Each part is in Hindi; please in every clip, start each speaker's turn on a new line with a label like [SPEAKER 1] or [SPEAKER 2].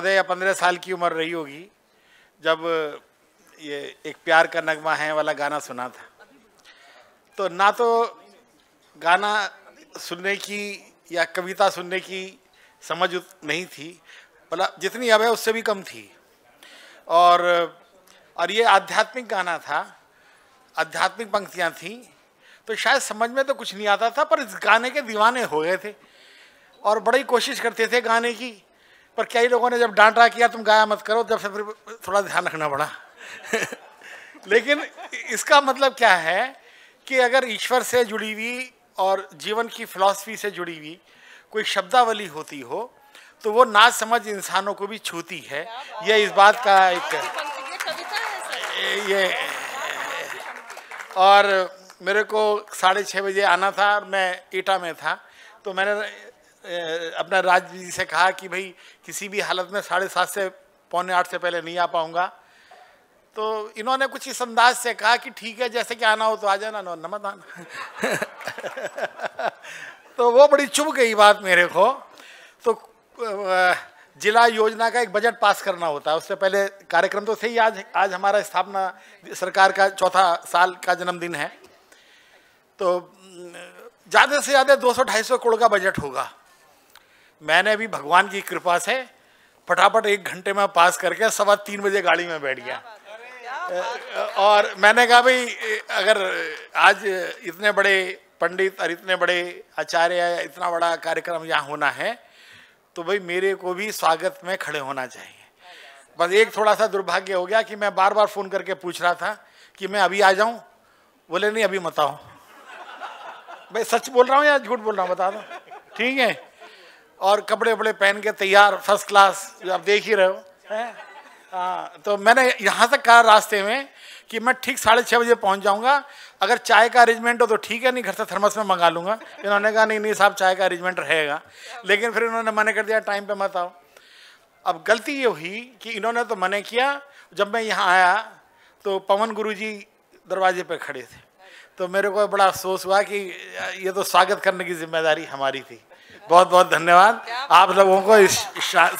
[SPEAKER 1] चौदह या पंद्रह साल की उम्र रही होगी जब ये एक प्यार का नगमा है वाला गाना सुना था तो ना तो गाना सुनने की या कविता सुनने की समझ नहीं थी मतलब जितनी अब है उससे भी कम थी और और ये आध्यात्मिक गाना था आध्यात्मिक पंक्तियाँ थीं तो शायद समझ में तो कुछ नहीं आता था पर इस गाने के दीवाने हो गए थे और बड़ी कोशिश करते थे गाने की पर कई लोगों ने जब डांटा किया तुम गाया मत करो तब से फिर थोड़ा ध्यान रखना पड़ा लेकिन इसका मतलब क्या है कि अगर ईश्वर से जुड़ी हुई और जीवन की फिलॉसफी से जुड़ी हुई कोई शब्दावली होती हो तो वो ना समझ इंसानों को भी छूती है यह इस बात का एक ये और मेरे को साढ़े छः बजे आना था और मैं ईटा में था तो मैंने अपना राज जी से कहा कि भाई किसी भी हालत में साढ़े सात से पौने आठ से पहले नहीं आ पाऊँगा तो इन्होंने कुछ इस अंदाज से कहा कि ठीक है जैसे कि आना हो तो आ जाना नो मत आना तो वो बड़ी चुभ गई बात मेरे को तो जिला योजना का एक बजट पास करना होता है उससे पहले कार्यक्रम तो सही आज आज हमारा स्थापना सरकार का चौथा साल का जन्मदिन है तो ज़्यादा से ज़्यादा 200-250 करोड़ का बजट होगा मैंने भी भगवान की कृपा से फटाफट एक घंटे में पास करके सवा तीन बजे गाड़ी में बैठ गया और मैंने कहा भाई अगर आज इतने बड़े पंडित और इतने बड़े आचार्य इतना बड़ा कार्यक्रम यहाँ होना है तो भाई मेरे को भी स्वागत में खड़े होना चाहिए बस एक थोड़ा सा दुर्भाग्य हो गया कि मैं बार बार फ़ोन करके पूछ रहा था कि मैं अभी आ जाऊँ बोले नहीं अभी मत आओ भाई सच बोल रहा हूँ या झूठ बोल रहा हूँ बता दो ठीक है और कपड़े वपड़े पहन के तैयार फर्स्ट क्लास आप देख ही रहे हो हाँ, तो मैंने यहाँ तक कहा रास्ते में कि मैं ठीक साढ़े छः बजे पहुँच जाऊँगा अगर चाय का अरेंजमेंट हो तो ठीक है नहीं घर से थर्मस में मंगा लूँगा इन्होंने कहा नहीं नहीं साहब चाय का अरेंजमेंट रहेगा लेकिन फिर इन्होंने मना कर दिया टाइम पर मत आओ अब गलती ये हुई कि इन्होंने तो मना किया जब मैं यहाँ आया तो पवन गुरु जी दरवाजे पर खड़े थे तो मेरे को बड़ा अफसोस हुआ कि ये तो स्वागत करने की जिम्मेदारी हमारी थी बहुत बहुत धन्यवाद आप लोगों को इस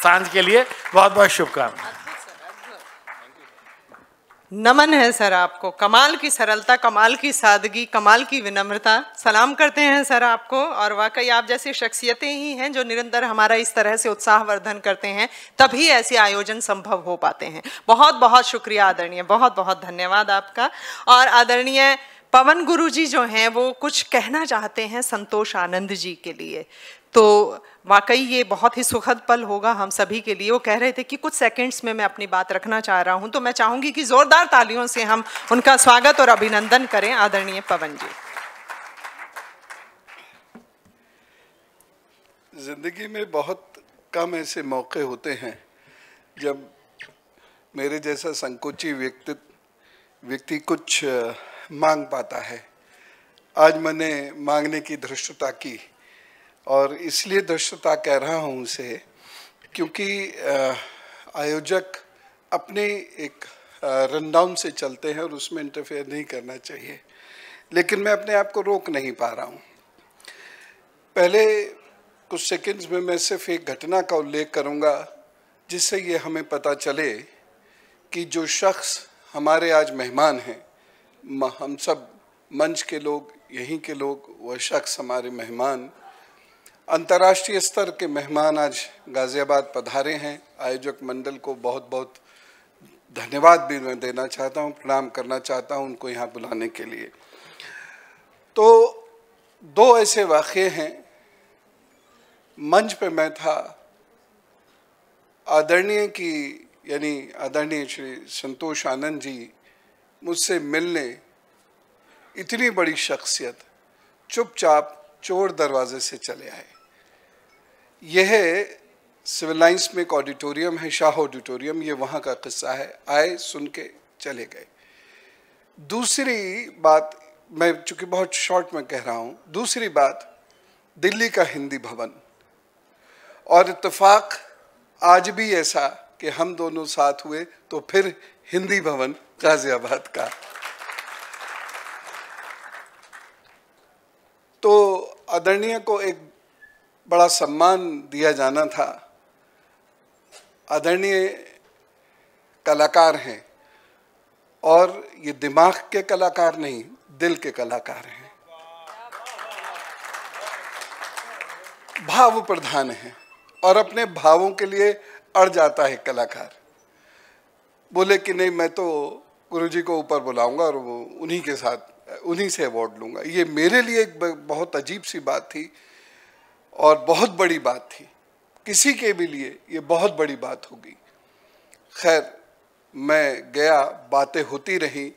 [SPEAKER 1] सांझ के लिए बहुत बहुत शुभकामनाएं
[SPEAKER 2] नमन है सर आपको कमाल की सरलता कमाल की सादगी कमाल की विनम्रता सलाम करते हैं सर आपको और वाकई आप जैसी शख्सियतें ही हैं जो निरंतर हमारा इस तरह से उत्साह वर्धन करते हैं तभी ऐसे आयोजन संभव हो पाते हैं बहुत बहुत शुक्रिया आदरणीय बहुत बहुत धन्यवाद आपका और आदरणीय पवन गुरु जी जो हैं वो कुछ कहना चाहते हैं संतोष आनंद जी के लिए तो वाकई ये बहुत ही सुखद पल होगा हम सभी के लिए वो कह रहे थे कि कुछ सेकंड्स में मैं अपनी बात रखना चाह रहा हूँ तो मैं चाहूँगी कि ज़ोरदार तालियों से हम उनका स्वागत और अभिनंदन करें आदरणीय पवन जी
[SPEAKER 3] जिंदगी में बहुत कम ऐसे मौके होते हैं जब मेरे जैसा संकोची व्यक्ति व्यक्ति कुछ मांग पाता है आज मैंने मांगने की धृष्टता की और इसलिए धृष्टता कह रहा हूँ उसे क्योंकि आयोजक अपने एक रन डाउन से चलते हैं और उसमें इंटरफेयर नहीं करना चाहिए लेकिन मैं अपने आप को रोक नहीं पा रहा हूँ पहले कुछ सेकंड्स में मैं सिर्फ एक घटना का उल्लेख करूँगा जिससे ये हमें पता चले कि जो शख्स हमारे आज मेहमान हैं हम सब मंच के लोग यहीं के लोग वह शख्स हमारे मेहमान अंतर्राष्ट्रीय स्तर के मेहमान आज गाज़ियाबाद पधारे हैं आयोजक मंडल को बहुत बहुत धन्यवाद भी मैं देना चाहता हूँ प्रणाम करना चाहता हूँ उनको यहाँ बुलाने के लिए तो दो ऐसे वाक़े हैं मंच पे मैं था आदरणीय की यानी आदरणीय श्री संतोष आनंद जी मुझसे मिलने इतनी बड़ी शख्सियत चुपचाप चोर दरवाजे से चले आए यह सिविल लाइन्स में एक ऑडिटोरियम है शाह ऑडिटोरियम ये वहाँ का किस्सा है आए सुन के चले गए दूसरी बात मैं चूंकि बहुत शॉर्ट में कह रहा हूँ दूसरी बात दिल्ली का हिंदी भवन और इतफाक़ आज भी ऐसा कि हम दोनों साथ हुए तो फिर हिंदी भवन गाजियाबाद का तो आदरणीय को एक बड़ा सम्मान दिया जाना था आदरणीय कलाकार हैं और ये दिमाग के कलाकार नहीं दिल के कलाकार हैं भाव प्रधान हैं और अपने भावों के लिए अड़ जाता है कलाकार बोले कि नहीं मैं तो गुरु जी को ऊपर बुलाऊंगा और वो उन्हीं के साथ उन्हीं से अवार्ड लूंगा ये मेरे लिए एक बहुत अजीब सी बात थी और बहुत बड़ी बात थी किसी के भी लिए ये बहुत बड़ी बात होगी खैर मैं गया बातें होती रही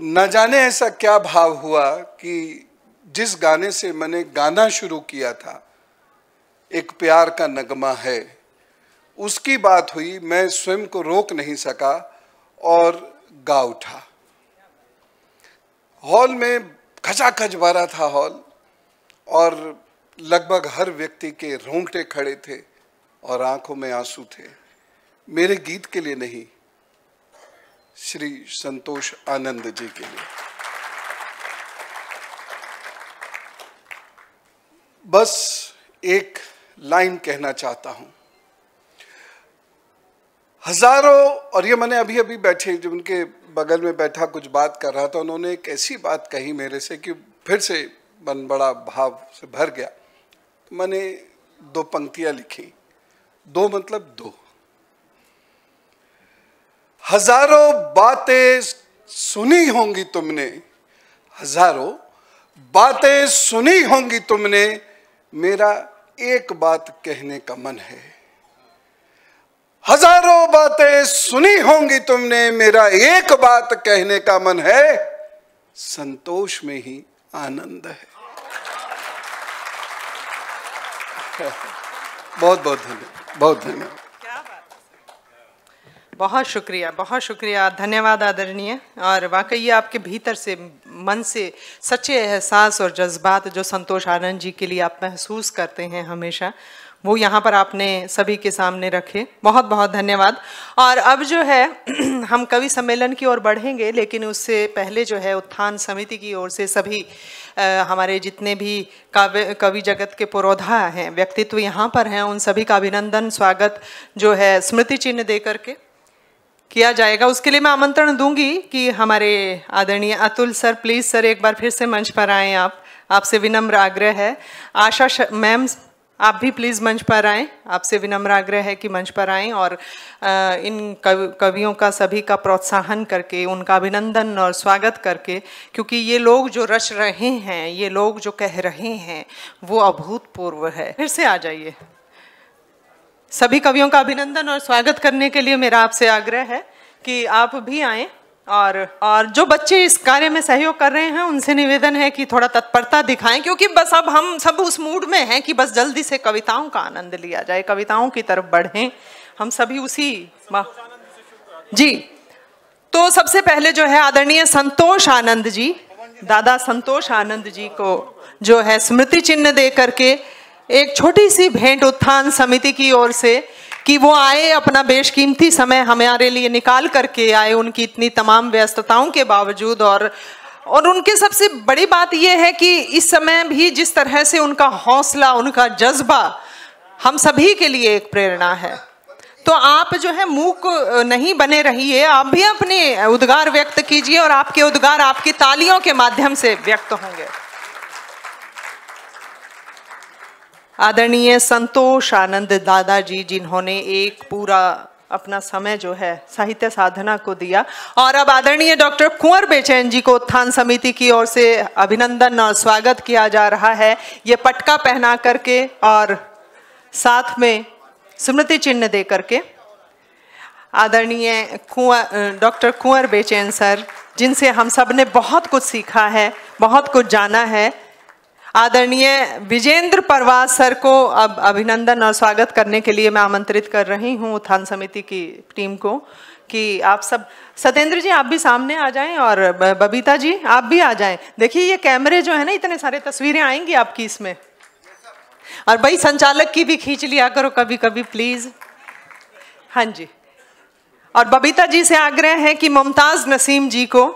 [SPEAKER 3] न जाने ऐसा क्या भाव हुआ कि जिस गाने से मैंने गाना शुरू किया था एक प्यार का नगमा है उसकी बात हुई मैं स्वयं को रोक नहीं सका और गा उठा हॉल में खचाखच भरा था हॉल और लगभग हर व्यक्ति के रोंगटे खड़े थे और आंखों में आंसू थे मेरे गीत के लिए नहीं श्री संतोष आनंद जी के लिए बस एक लाइन कहना चाहता हूं हजारों और ये मैंने अभी अभी बैठे जो उनके बगल में बैठा कुछ बात कर रहा था उन्होंने एक ऐसी बात कही मेरे से कि फिर से मन बड़ा भाव से भर गया तो मैंने दो पंक्तियां लिखी दो मतलब दो हजारों बातें सुनी होंगी तुमने हजारों बातें सुनी होंगी तुमने मेरा एक बात कहने का मन है हजार बातें सुनी होंगी तुमने मेरा एक बात कहने का मन है संतोष में ही आनंद है बहुत बहुत धन्यवाद बहुत धन्यवाद
[SPEAKER 2] बहुत शुक्रिया बहुत शुक्रिया धन्यवाद आदरणीय और वाकई ये आपके भीतर से मन से सच्चे एहसास और जज्बात जो संतोष आनंद जी के लिए आप महसूस करते हैं हमेशा वो यहाँ पर आपने सभी के सामने रखे बहुत बहुत धन्यवाद और अब जो है हम कवि सम्मेलन की ओर बढ़ेंगे लेकिन उससे पहले जो है उत्थान समिति की ओर से सभी आ, हमारे जितने भी काव्य कवि जगत के पुरोधा हैं व्यक्तित्व यहाँ पर हैं उन सभी का अभिनंदन स्वागत जो है स्मृति चिन्ह दे करके किया जाएगा उसके लिए मैं आमंत्रण दूंगी कि हमारे आदरणीय अतुल सर प्लीज़ सर एक बार फिर से मंच पर आएँ आप आपसे विनम्र आग्रह है आशा मैम आप भी प्लीज़ मंच पर आएँ आपसे विनम्र आग्रह है कि मंच पर आएँ और इन कव, कवियों का सभी का प्रोत्साहन करके उनका अभिनंदन और स्वागत करके क्योंकि ये लोग जो रच रहे हैं ये लोग जो कह रहे हैं वो अभूतपूर्व है फिर से आ जाइए सभी कवियों का अभिनंदन और स्वागत करने के लिए मेरा आपसे आग्रह है कि आप भी आए और और जो बच्चे इस कार्य में सहयोग कर रहे हैं उनसे निवेदन है कि थोड़ा तत्परता दिखाएं क्योंकि बस अब हम सब उस मूड में हैं कि बस जल्दी से कविताओं का आनंद लिया जाए कविताओं की तरफ बढ़ें हम सभी उसी जी तो सबसे पहले जो है आदरणीय संतोष आनंद जी दादा संतोष आनंद जी को जो है स्मृति चिन्ह दे करके एक छोटी सी भेंट उत्थान समिति की ओर से कि वो आए अपना बेशकीमती समय हमारे लिए निकाल करके आए उनकी इतनी तमाम व्यस्तताओं के बावजूद और और उनके सबसे बड़ी बात यह है कि इस समय भी जिस तरह से उनका हौसला उनका जज्बा हम सभी के लिए एक प्रेरणा है तो आप जो है मूक नहीं बने रहिए आप भी अपने उद्गार व्यक्त कीजिए और आपके उद्गार आपकी तालियों के माध्यम से व्यक्त होंगे आदरणीय संतोष आनंद दादाजी जिन्होंने एक पूरा अपना समय जो है साहित्य साधना को दिया और अब आदरणीय डॉक्टर कुंवर बेचैन जी को उत्थान समिति की ओर से अभिनंदन और स्वागत किया जा रहा है ये पटका पहना करके और साथ में स्मृति चिन्ह दे करके आदरणीय कुंवर डॉक्टर कुंवर बेचैन सर जिनसे हम सब ने बहुत कुछ सीखा है बहुत कुछ जाना है आदरणीय विजेंद्र परवास सर को अब अभिनंदन और स्वागत करने के लिए मैं आमंत्रित कर रही हूँ उत्थान समिति की टीम को कि आप सब सत्येंद्र जी आप भी सामने आ जाएं और बबीता जी आप भी आ जाएं देखिए ये कैमरे जो है ना इतने सारे तस्वीरें आएंगी आपकी इसमें और भाई संचालक की भी खींच लिया करो कभी कभी प्लीज़ हाँ जी और बबीता जी से आग्रह है कि मुमताज़ नसीम जी को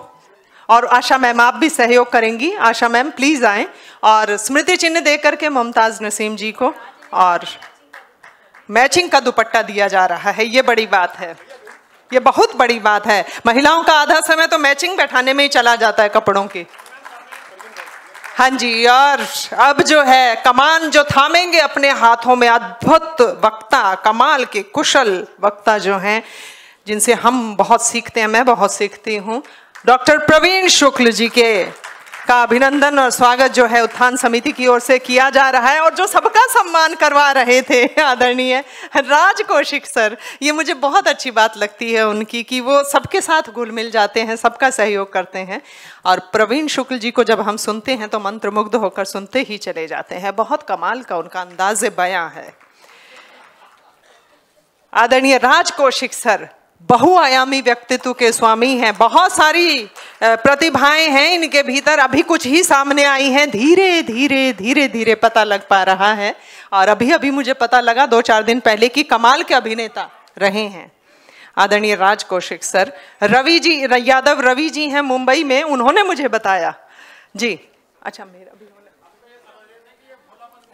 [SPEAKER 2] और आशा मैम आप भी सहयोग करेंगी आशा मैम प्लीज आए और स्मृति चिन्ह दे करके मुमताज नसीम जी को और मैचिंग का दुपट्टा दिया जा रहा है ये बड़ी बात है ये बहुत बड़ी बात है महिलाओं का आधा समय तो मैचिंग बैठाने में ही चला जाता है कपड़ों के हाँ जी और अब जो है कमान जो थामेंगे अपने हाथों में अद्भुत वक्ता कमाल के कुशल वक्ता जो हैं जिनसे हम बहुत सीखते हैं मैं बहुत सीखती हूँ डॉक्टर प्रवीण शुक्ल जी के का अभिनंदन और स्वागत जो है उत्थान समिति की ओर से किया जा रहा है और जो सबका सम्मान करवा रहे थे आदरणीय राज कौशिक सर ये मुझे बहुत अच्छी बात लगती है उनकी कि वो सबके साथ घुल मिल जाते हैं सबका सहयोग करते हैं और प्रवीण शुक्ल जी को जब हम सुनते हैं तो मंत्रमुग्ध होकर सुनते ही चले जाते हैं बहुत कमाल का उनका अंदाज बया है आदरणीय राज कौशिक सर बहुआयामी व्यक्तित्व के स्वामी हैं बहुत सारी प्रतिभाएं हैं इनके भीतर अभी कुछ ही सामने आई हैं धीरे धीरे धीरे धीरे पता लग पा रहा है और अभी अभी मुझे पता लगा दो चार दिन पहले कि कमाल के अभिनेता रहे हैं आदरणीय राज कौशिक सर रवि जी यादव रवि जी हैं मुंबई में उन्होंने मुझे बताया जी अच्छा मेरा भी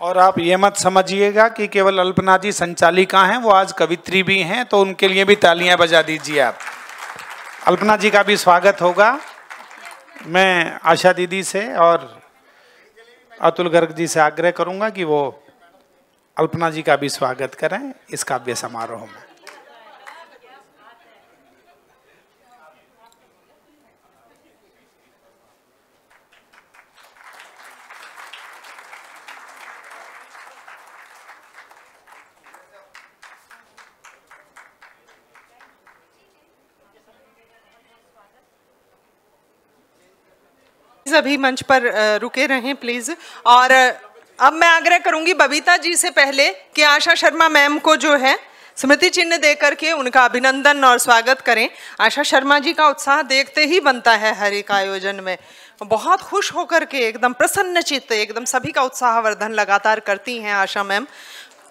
[SPEAKER 1] और आप ये मत समझिएगा कि केवल अल्पना जी संचालिका हैं वो आज कवित्री भी हैं तो उनके लिए भी तालियां बजा दीजिए आप अल्पना जी का भी स्वागत होगा मैं आशा दीदी से और अतुल गर्ग जी से आग्रह करूंगा कि वो अल्पना जी का भी स्वागत करें इस काव्य समारोह में
[SPEAKER 2] अभी मंच पर रुके रहें प्लीज़ और अब मैं आग्रह करूंगी बबीता जी से पहले कि आशा शर्मा मैम को जो है स्मृति चिन्ह दे करके उनका अभिनंदन और स्वागत करें आशा शर्मा जी का उत्साह देखते ही बनता है हर एक आयोजन में बहुत खुश होकर के एकदम प्रसन्न चित्त एकदम सभी का उत्साहवर्धन लगातार करती हैं आशा मैम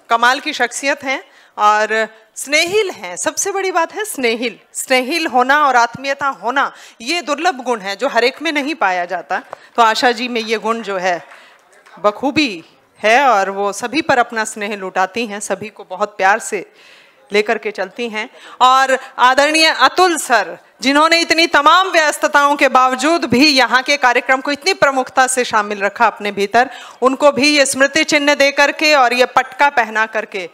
[SPEAKER 2] कमाल की शख्सियत हैं और स्नेहिल हैं सबसे बड़ी बात है स्नेहिल स्नेहिल होना और आत्मीयता होना ये दुर्लभ गुण है जो हर एक में नहीं पाया जाता तो आशा जी में ये गुण जो है बखूबी है और वो सभी पर अपना स्नेह लुटाती हैं सभी को बहुत प्यार से लेकर के चलती हैं और आदरणीय अतुल सर जिन्होंने इतनी तमाम व्यस्तताओं के बावजूद भी यहाँ के कार्यक्रम को इतनी प्रमुखता से शामिल रखा अपने भीतर उनको भी ये स्मृति चिन्ह दे करके और ये पटका पहना करके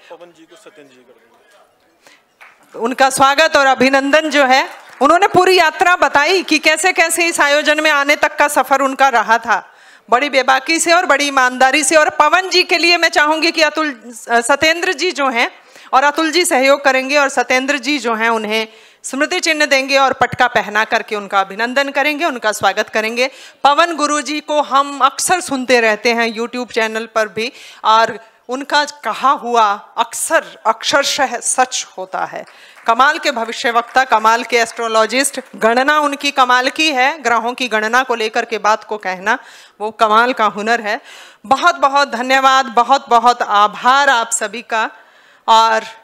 [SPEAKER 2] उनका स्वागत और अभिनंदन जो है उन्होंने पूरी यात्रा बताई कि कैसे कैसे इस आयोजन में आने तक का सफर उनका रहा था बड़ी बेबाकी से और बड़ी ईमानदारी से और पवन जी के लिए मैं चाहूंगी कि अतुल सत्येंद्र जी जो हैं और अतुल जी सहयोग करेंगे और सत्येंद्र जी जो हैं उन्हें स्मृति चिन्ह देंगे और पटका पहना करके उनका अभिनंदन करेंगे उनका स्वागत करेंगे पवन गुरु जी को हम अक्सर सुनते रहते हैं यूट्यूब चैनल पर भी और उनका कहा हुआ अक्सर अक्षरशह सच होता है कमाल के भविष्यवक्ता कमाल के एस्ट्रोलॉजिस्ट गणना उनकी कमाल की है ग्रहों की गणना को लेकर के बात को कहना वो कमाल का हुनर है बहुत बहुत धन्यवाद बहुत बहुत आभार आप सभी का और